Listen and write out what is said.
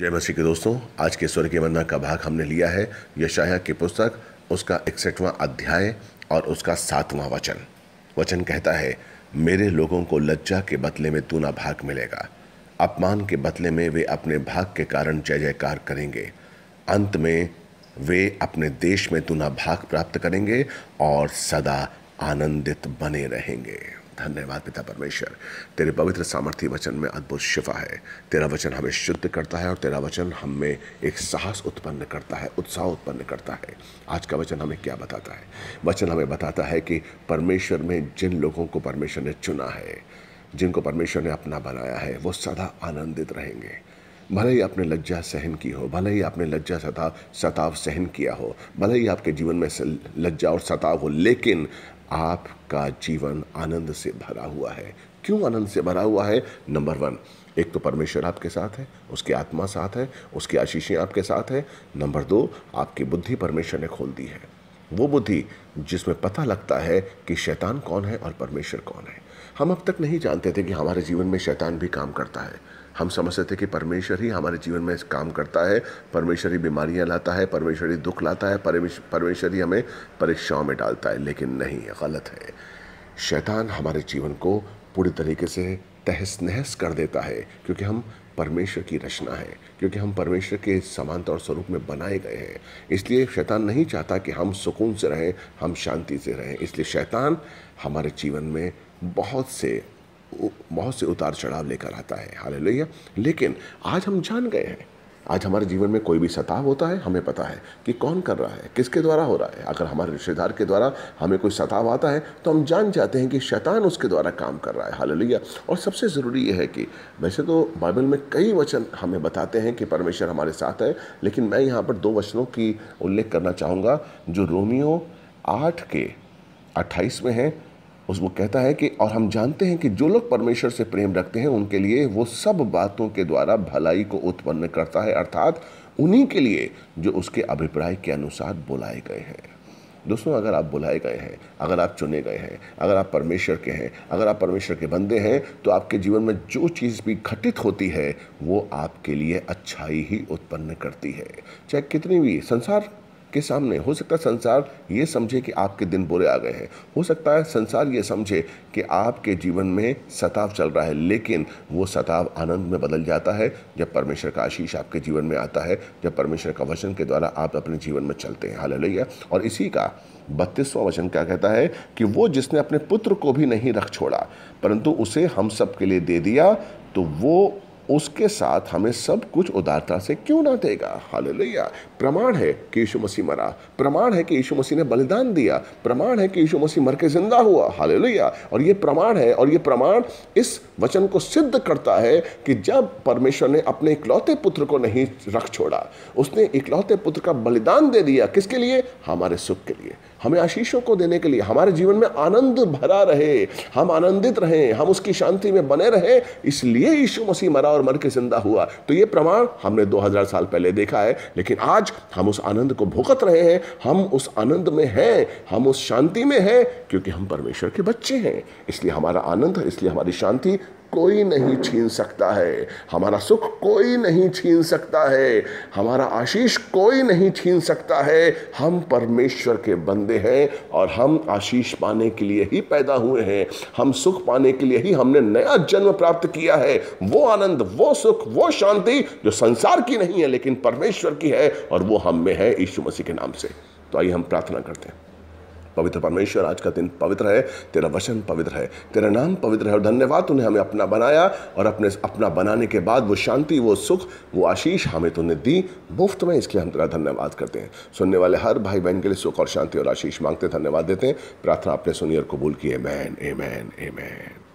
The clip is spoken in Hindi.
जय मसीह के दोस्तों आज के स्वर्ग मन्ना का भाग हमने लिया है यशाया की पुस्तक उसका इकसठवा अध्याय और उसका सातवां वचन वचन कहता है मेरे लोगों को लज्जा के बदले में तूना भाग मिलेगा अपमान के बदले में वे अपने भाग के कारण जय जयकार करेंगे अंत में वे अपने देश में तूना भाग प्राप्त करेंगे और सदा आनंदित बने रहेंगे धन्यवाद पिता परमेश्वर तेरे पवित्र सामर्थ्य वचन में अद्भुत शिफा है तेरा वचन हमें शुद्ध करता है और तेरा वचन हम में एक साहस उत्पन्न करता है उत्साह उत्पन्न करता है आज का वचन हमें क्या बताता है वचन हमें बताता है कि परमेश्वर में जिन लोगों को परमेश्वर ने चुना है जिनको परमेश्वर ने अपना बनाया है वो सदा आनंदित रहेंगे भले ही आपने लज्जा सहन की हो भले ही आपने लज्जा सता सताव सहन किया हो भले ही आपके जीवन में लज्जा और सताव हो लेकिन आपका जीवन आनंद से भरा हुआ है क्यों आनंद से भरा हुआ है नंबर वन एक तो परमेश्वर आपके साथ है उसकी आत्मा साथ है उसकी आशीषें आपके साथ है नंबर दो आपकी बुद्धि परमेश्वर ने खोल दी है वो बुद्धि जिसमें पता लगता है कि शैतान कौन है और परमेश्वर कौन है हम अब तक नहीं जानते थे कि हमारे जीवन में शैतान भी काम करता है हम समझते थे कि परमेश्वर ही हमारे जीवन में काम करता है परमेश्वर ही बीमारियाँ लाता है परमेश्वर ही दुख लाता है परमेश्वर ही हमें परीक्षाओं में डालता है लेकिन नहीं गलत है शैतान हमारे जीवन को पूरी तरीके से तहस नहस कर देता है क्योंकि हम परमेश्वर की रचना है क्योंकि हम परमेश्वर के समानता और स्वरूप में बनाए गए हैं इसलिए शैतान नहीं चाहता कि हम सुकून से रहें हम शांति से रहें इसलिए शैतान हमारे जीवन में बहुत से बहुत से उतार चढ़ाव लेकर आता है हाल लेकिन आज हम जान गए हैं आज हमारे जीवन में कोई भी सताव होता है हमें पता है कि कौन कर रहा है किसके द्वारा हो रहा है अगर हमारे रिश्तेदार के द्वारा हमें कोई सताव आता है तो हम जान जाते हैं कि शैतान उसके द्वारा काम कर रहा है हाल और सबसे ज़रूरी यह है कि वैसे तो बाइबल में कई वचन हमें बताते हैं कि परमेश्वर हमारे साथ है लेकिन मैं यहाँ पर दो वचनों की उल्लेख करना चाहूँगा जो रोमियो आठ के अट्ठाईस में है उस वो कहता है कि और हम जानते हैं कि जो लोग परमेश्वर से प्रेम रखते हैं उनके लिए वो सब बातों के द्वारा भलाई को उत्पन्न करता है अर्थात उन्हीं के लिए जो उसके अभिप्राय के अनुसार बुलाए गए हैं दोस्तों अगर आप बुलाए गए हैं अगर आप चुने गए हैं अगर आप परमेश्वर के हैं अगर आप परमेश्वर के बंदे हैं तो आपके जीवन में जो चीज़ भी घटित होती है वो आपके लिए अच्छाई ही उत्पन्न करती है चाहे कितनी भी संसार आपके सामने हो सकता है संसार ये समझे कि आपके दिन बुरे आ गए हैं हो सकता है संसार ये समझे कि आपके जीवन में सताव चल रहा है लेकिन वो सताव आनंद में बदल जाता है जब परमेश्वर का आशीष आपके जीवन में आता है जब परमेश्वर का वचन के द्वारा आप अपने जीवन में चलते हैं हाल और इसी का बत्तीसवां वचन क्या कहता है कि वो जिसने अपने पुत्र को भी नहीं रख छोड़ा परंतु उसे हम सब के लिए दे दिया तो वो उसके साथ हमें सब कुछ उदारता से क्यों ना देगा हालेलुया प्रमाण है कि यीशु मसीह मरा प्रमाण है कि यीशु मसीह ने बलिदान दिया प्रमाण है कि यीशु मसीह मर के जिंदा हुआ हालेलुया और ये प्रमाण है और ये प्रमाण इस वचन को सिद्ध करता है कि जब परमेश्वर ने अपने इकलौते पुत्र को नहीं रख छोड़ा उसने इकलौते पुत्र का बलिदान दे दिया किसके लिए हमारे सुख के लिए हमें आशीषों को देने के लिए हमारे जीवन में आनंद भरा रहे हम आनंदित रहें हम उसकी शांति में बने रहें इसलिए यीशु मसीह मरा और मर के जिंदा हुआ तो ये प्रमाण हमने 2000 साल पहले देखा है लेकिन आज हम उस आनंद को भुगत रहे हैं हम उस आनंद में हैं हम उस शांति में हैं क्योंकि हम परमेश्वर के बच्चे हैं इसलिए हमारा आनंद इसलिए हमारी शांति कोई नहीं छीन सकता है हमारा सुख कोई नहीं छीन सकता है हमारा आशीष कोई नहीं छीन सकता है हम परमेश्वर के बंदे हैं और हम आशीष पाने के लिए ही पैदा हुए हैं हम सुख पाने के लिए ही हमने नया जन्म प्राप्त किया है वो आनंद वो सुख वो शांति जो संसार की नहीं है लेकिन परमेश्वर की है और वो हम में है यीशु मसीह के नाम से तो आइए हम प्रार्थना करते हैं पवित्र परमेश्वर आज का दिन पवित्र है तेरा वचन पवित्र है तेरा नाम पवित्र है और धन्यवाद तूने हमें अपना बनाया और अपने अपना बनाने के बाद वो शांति वो सुख वो आशीष हमें तूने दी मुफ्त में इसलिए हम तेरा धन्यवाद करते हैं सुनने वाले हर भाई बहन के लिए सुख और शांति और आशीष मांगते धन्यवाद देते हैं प्रार्थना आपने सुनिए और कबूल की ए मैन ए मैन ए मैन